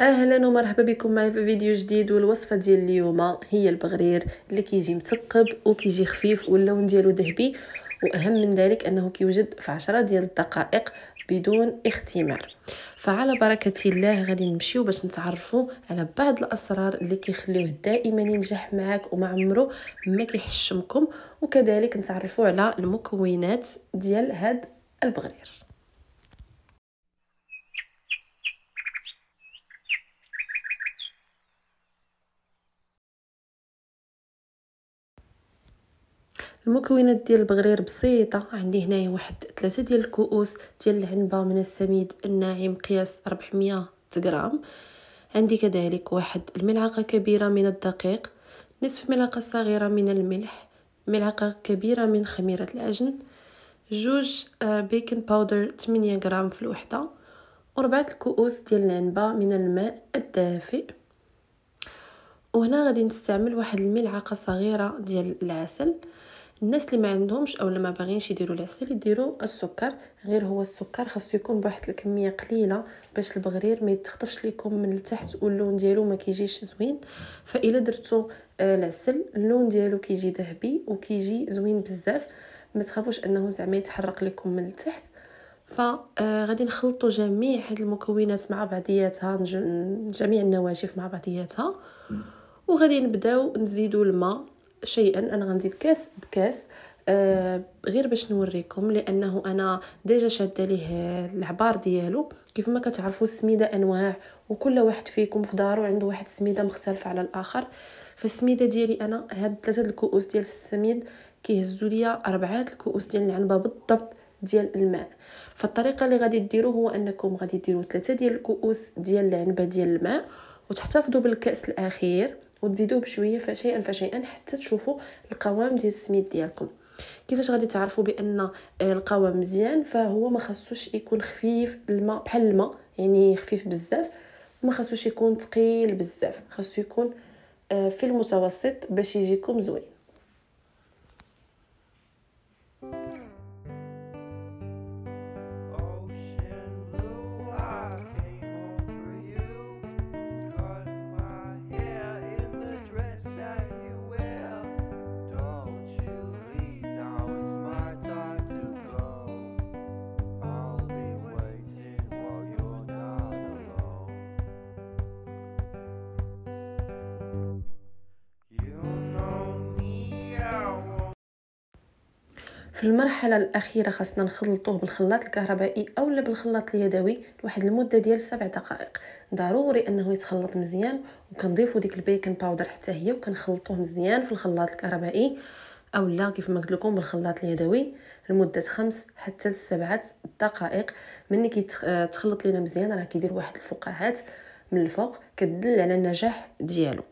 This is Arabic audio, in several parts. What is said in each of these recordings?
اهلا ومرحبا بكم معايا في فيديو جديد والوصفه ديال اليوم هي البغرير اللي كيجي مثقب وكيجي خفيف واللون ديالو ذهبي واهم من ذلك انه كيوجد في عشرة ديال الدقائق بدون اختمار فعلى بركة الله غادي نمشيو باش نتعرفوا على بعض الاسرار اللي كيخليوه دائما ينجح معاك وما عمره ما كيحشمكم وكذلك نتعرفوا على المكونات ديال هاد البغرير المكونات ديال البغرير بسيطه عندي هنايا واحد ثلاثه ديال الكؤوس ديال العنبه من السميد الناعم قياس 400 غرام عندي كذلك واحد الملعقه كبيره من الدقيق نصف ملعقه صغيره من الملح ملعقه كبيره من خميره العجن جوج بيكن باودر 8 غرام في الوحده وربعه الكؤوس ديال العنبه من الماء الدافئ وهنا غادي نستعمل واحد الملعقه صغيره ديال العسل الناس اللي ما عندهمش او اللي ما باغينش يديروا العسل يديروا السكر غير هو السكر خاصو يكون بواحد الكميه قليله باش البغرير ما يتخطفش ليكم من التحت واللون ديالو ما كيجيش زوين فالا درتو آه، العسل اللون ديالو كيجي ذهبي وكيجي زوين بزاف ما تخافوش انه زعما يتحرق لكم من التحت فغادي آه، نخلطوا جميع هاد المكونات مع بعضياتها جميع النواشف مع بعضياتها وغادي نبداو نزيدو الماء شيئا انا غنزيد كاس بكاس آه غير باش نوريكم لانه انا ديجا شاده ليه العبار ديالو كيف ما كتعرفوا السميده انواع وكل واحد فيكم في دارو عنده واحد السميده مختلفه على الاخر فالسميده ديالي انا هاد ثلاثه الكؤوس ديال السميد كيهزوا ليا اربعه الكؤوس ديال العنبه بالضبط ديال الماء فالطريقه اللي غادي ديروا هو انكم غادي ديروا ثلاثه ديال الكؤوس ديال العنبه ديال الماء وتحتفظوا بالكاس الاخير وتزيدوه بشويه فشيئا فشيئا حتى تشوفوا القوام ديال السميد ديالكم كيفاش غادي تعرفوا بان آه، القوام مزيان فهو ما خصوش يكون خفيف الماء بحال الماء يعني خفيف بزاف ما خصوش يكون ثقيل بزاف خصو يكون آه، في المتوسط باش يجيكم زوين في المرحله الاخيره خاصنا نخلطوه بالخلاط الكهربائي اولا بالخلاط اليدوي لواحد المده ديال سبع دقائق ضروري انه يتخلط مزيان وكنضيفو ديك البيكن باودر حتى هي وكنخلطوه مزيان في الخلاط الكهربائي اولا كيف ما قلت لكم بالخلاط اليدوي لمده خمس حتى لسبعة دقائق ملي كيتخلط لينا مزيان راه كيدير واحد الفقاعات من الفوق كدل على النجاح ديالو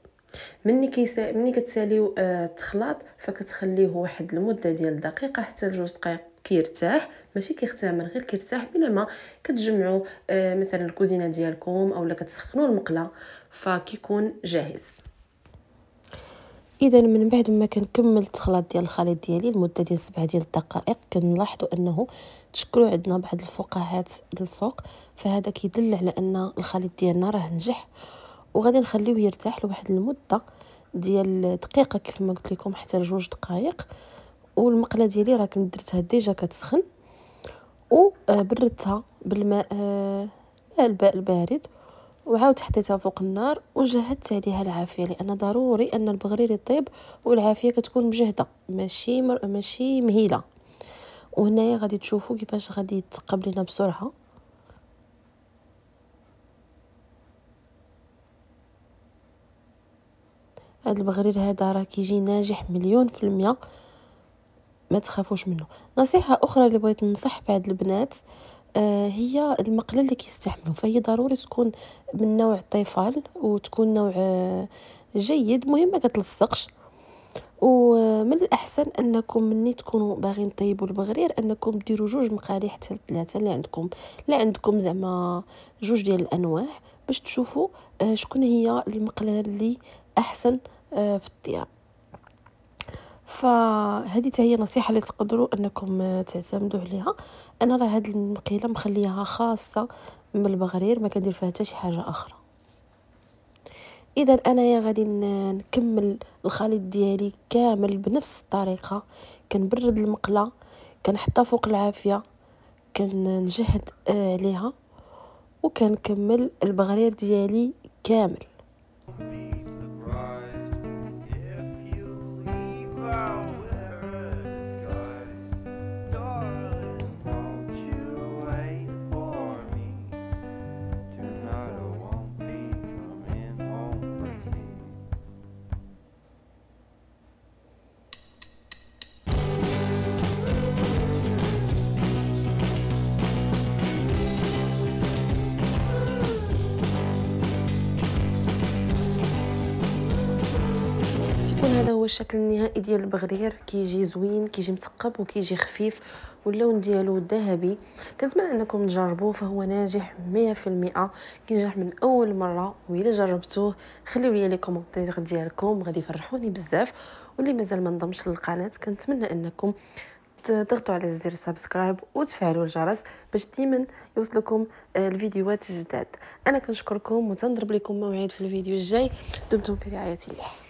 ملي كيسا... ملي كتساليو التخلاط آه، فكتخليه واحد المده ديال دقيقه حتى لجوج دقائق كيرتاح ماشي كيختمر غير كيرتاح بينما كتجمعوا آه، مثلا الكوزينه ديالكم اولا كتسخنوا المقله فكيكون جاهز اذا من بعد ما كنكمل التخلاط ديال الخليط ديالي لمده ديال سبعة ديال الدقائق كنلاحظوا انه تشكلوا عندنا بعض الفقاعات للفوق فهذا كيدل على ان الخليط ديالنا راه نجح وغادي نخليوه يرتاح لواحد المده ديال دقيقه كيف ما قلت لكم حتى لجوج دقائق والمقله ديالي راه كنت درتها ديجا كتسخن وبردتها آه، بالماء الماء آه، البارد وعاود حطيتها فوق النار وجهدت عليها العافيه لان ضروري ان البغرير يطيب والعافيه كتكون مجهده ماشي مر... ماشي مهيله وهنايا غادي تشوفوا كيفاش غادي يتقب لينا بسرعه هاد البغرير هذا راه كيجي ناجح مليون في المية ما تخافوش منه نصيحه اخرى اللي بغيت ننصح بعد البنات آه، هي المقله اللي كيستعملوا فهي ضروري تكون من نوع طيفال وتكون نوع آه، جيد مهم ما كتلصقش ومن آه، الاحسن انكم مني تكونوا باغيين طيبوا البغرير انكم ديروا جوج مقالي حتى ثلاثه اللي عندكم اللي عندكم زعما جوج ديال الانواع باش تشوفوا شكون هي المقله اللي احسن آه، في الطياب فهذه حتى هي نصيحه اللي تقدروا انكم آه، تعتمدوا عليها انا راه هاد المقيله مخليها خاصه من البغرير ما كندير فيها حتى شي حاجه اخرى اذا انايا غادي نكمل الخليط ديالي كامل بنفس الطريقه كنبرد المقله كنحطها فوق العافيه كنجهد آه، عليها وكنكمل البغرير ديالي كامل يكون هذا هو الشكل النهائي ديال البغرير كيجي زوين كيجي مثقب وكيجي خفيف واللون ديالو ذهبي كنتمنى انكم تجربوه فهو ناجح 100% كينجح من اول مره الى جربتوه خليو لي لي كومونتير ديالكم غادي يفرحوني بزاف واللي مازال ما انضمش للقناه كنتمنى انكم تضغطوا على زر سبسكرايب وتفعلوا الجرس باش ديما يوصلكم آه، الفيديوهات الجداد انا كنشكركم وتنضرب لكم موعد في الفيديو الجاي دمتم في رعايه الله